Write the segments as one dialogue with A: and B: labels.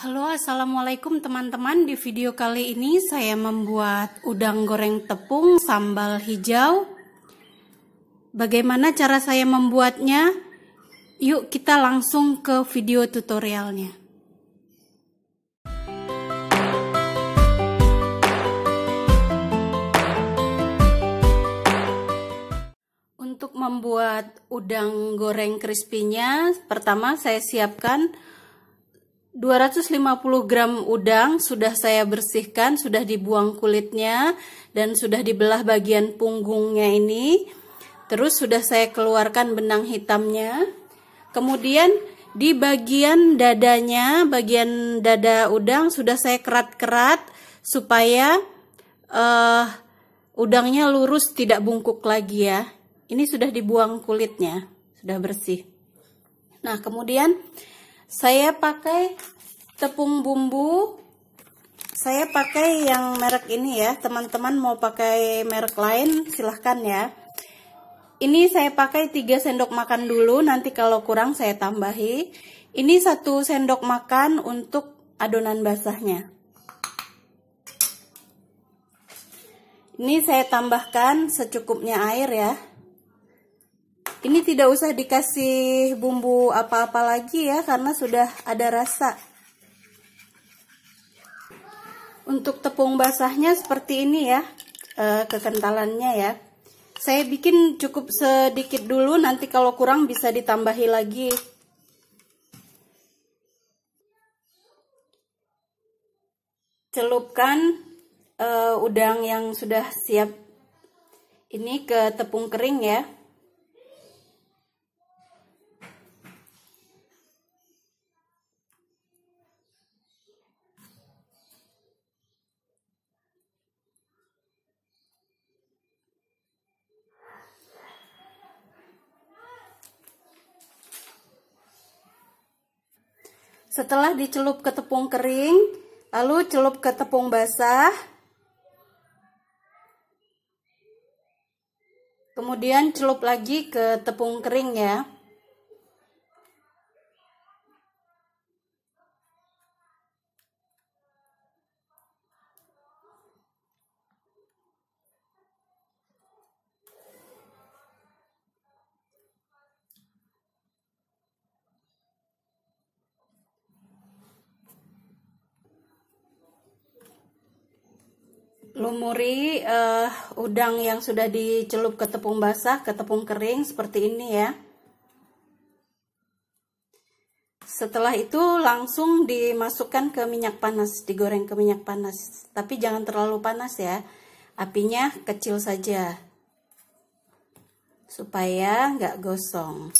A: Halo assalamualaikum teman-teman di video kali ini saya membuat udang goreng tepung sambal hijau Bagaimana cara saya membuatnya? Yuk kita langsung ke video tutorialnya Untuk membuat udang goreng crispy-nya, pertama saya siapkan 250 gram udang sudah saya bersihkan, sudah dibuang kulitnya dan sudah dibelah bagian punggungnya ini. Terus sudah saya keluarkan benang hitamnya. Kemudian di bagian dadanya, bagian dada udang sudah saya kerat-kerat supaya uh, udangnya lurus tidak bungkuk lagi ya. Ini sudah dibuang kulitnya, sudah bersih. Nah, kemudian saya pakai tepung bumbu. Saya pakai yang merek ini ya. Teman-teman mau pakai merek lain silahkan ya. Ini saya pakai 3 sendok makan dulu. Nanti kalau kurang saya tambahi. Ini satu sendok makan untuk adonan basahnya. Ini saya tambahkan secukupnya air ya. Ini tidak usah dikasih bumbu apa-apa lagi ya karena sudah ada rasa. Untuk tepung basahnya seperti ini ya, eh, kekentalannya ya. Saya bikin cukup sedikit dulu, nanti kalau kurang bisa ditambahi lagi. Celupkan e, udang yang sudah siap ini ke tepung kering ya. Setelah dicelup ke tepung kering, lalu celup ke tepung basah. Kemudian celup lagi ke tepung kering ya. lumuri uh, udang yang sudah dicelup ke tepung basah ke tepung kering seperti ini ya setelah itu langsung dimasukkan ke minyak panas digoreng ke minyak panas tapi jangan terlalu panas ya apinya kecil saja supaya nggak gosong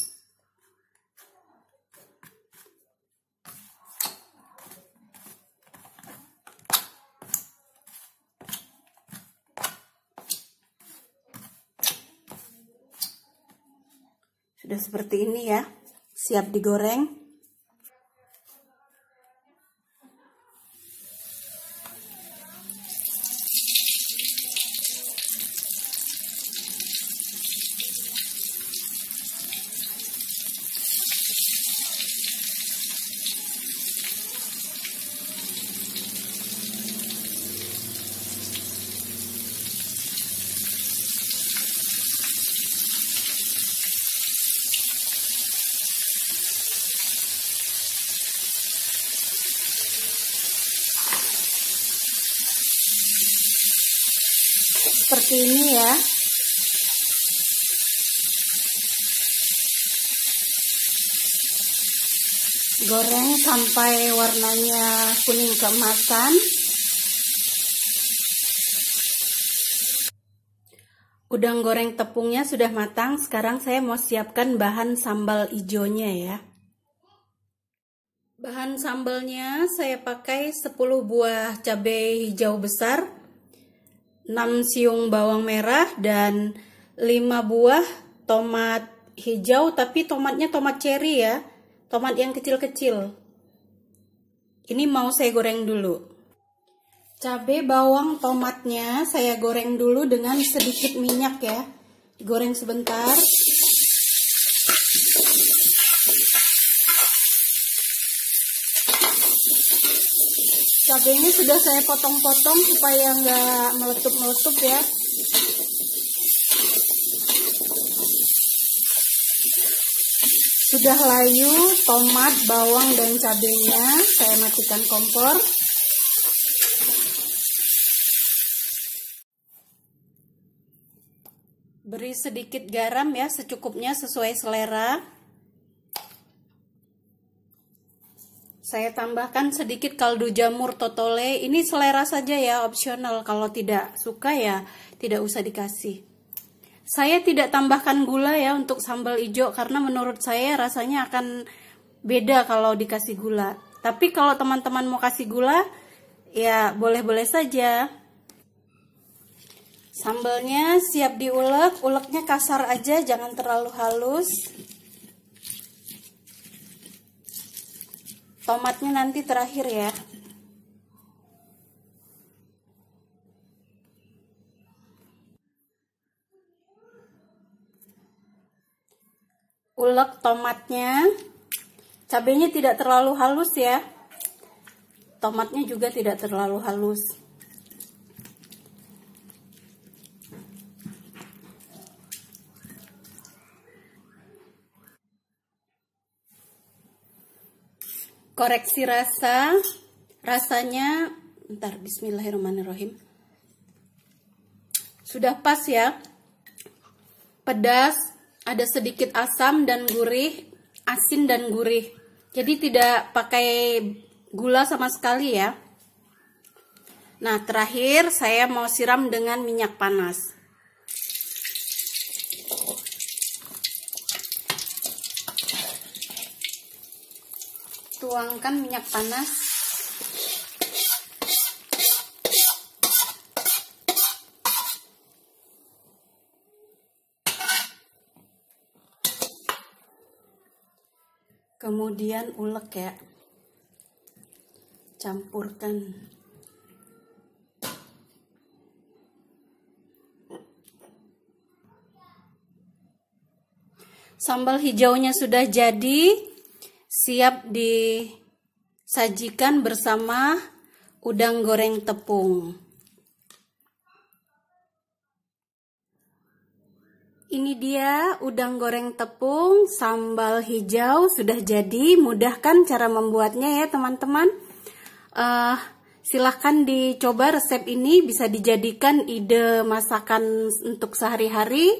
A: Udah seperti ini ya. Siap digoreng. seperti ini ya goreng sampai warnanya kuning keemasan udang goreng tepungnya sudah matang sekarang saya mau siapkan bahan sambal ijonya ya bahan sambalnya saya pakai 10 buah cabai hijau besar 6 siung bawang merah dan 5 buah tomat hijau tapi tomatnya tomat cherry ya tomat yang kecil-kecil ini mau saya goreng dulu cabe bawang tomatnya saya goreng dulu dengan sedikit minyak ya goreng sebentar ini sudah saya potong-potong supaya nggak meletup-meletup ya. Sudah layu tomat, bawang, dan cabenya. Saya matikan kompor. Beri sedikit garam ya secukupnya sesuai selera. Saya tambahkan sedikit kaldu jamur totole. Ini selera saja ya, opsional. Kalau tidak suka ya tidak usah dikasih. Saya tidak tambahkan gula ya untuk sambal ijo karena menurut saya rasanya akan beda kalau dikasih gula. Tapi kalau teman-teman mau kasih gula, ya boleh-boleh saja. Sambalnya siap diulek, uleknya kasar aja, jangan terlalu halus. tomatnya nanti terakhir ya ulek tomatnya cabenya tidak terlalu halus ya tomatnya juga tidak terlalu halus koreksi rasa rasanya ntar bismillahirrahmanirrahim sudah pas ya pedas ada sedikit asam dan gurih asin dan gurih jadi tidak pakai gula sama sekali ya nah terakhir saya mau siram dengan minyak panas tuangkan minyak panas kemudian ulek ya campurkan sambal hijaunya sudah jadi siap disajikan bersama udang goreng tepung. Ini dia udang goreng tepung sambal hijau sudah jadi. Mudah kan cara membuatnya ya teman-teman. Uh, silahkan dicoba resep ini bisa dijadikan ide masakan untuk sehari-hari.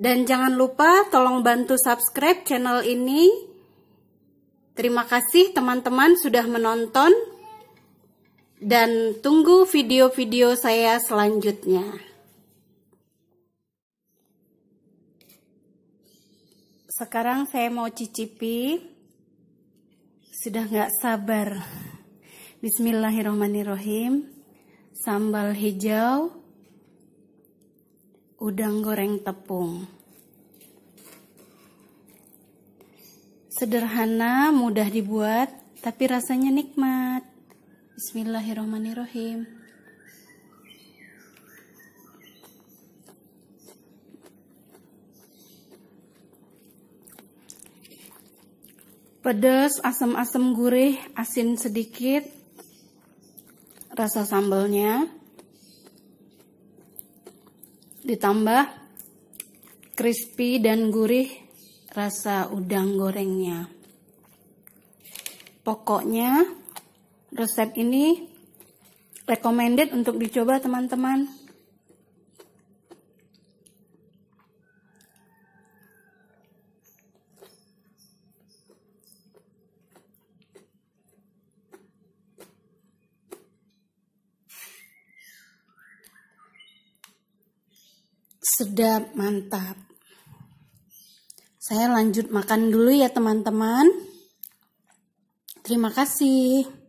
A: Dan jangan lupa tolong bantu subscribe channel ini Terima kasih teman-teman sudah menonton dan tunggu video-video saya selanjutnya. Sekarang saya mau cicipi. Sudah nggak sabar. Bismillahirrahmanirrahim, Sambal hijau. Udang goreng tepung. Sederhana, mudah dibuat, tapi rasanya nikmat. Bismillahirrahmanirrahim. Pedas, asam-asam gurih, asin sedikit. Rasa sambalnya ditambah crispy dan gurih rasa udang gorengnya. Pokoknya resep ini recommended untuk dicoba teman-teman. Sedap, mantap. Saya lanjut makan dulu ya teman-teman. Terima kasih.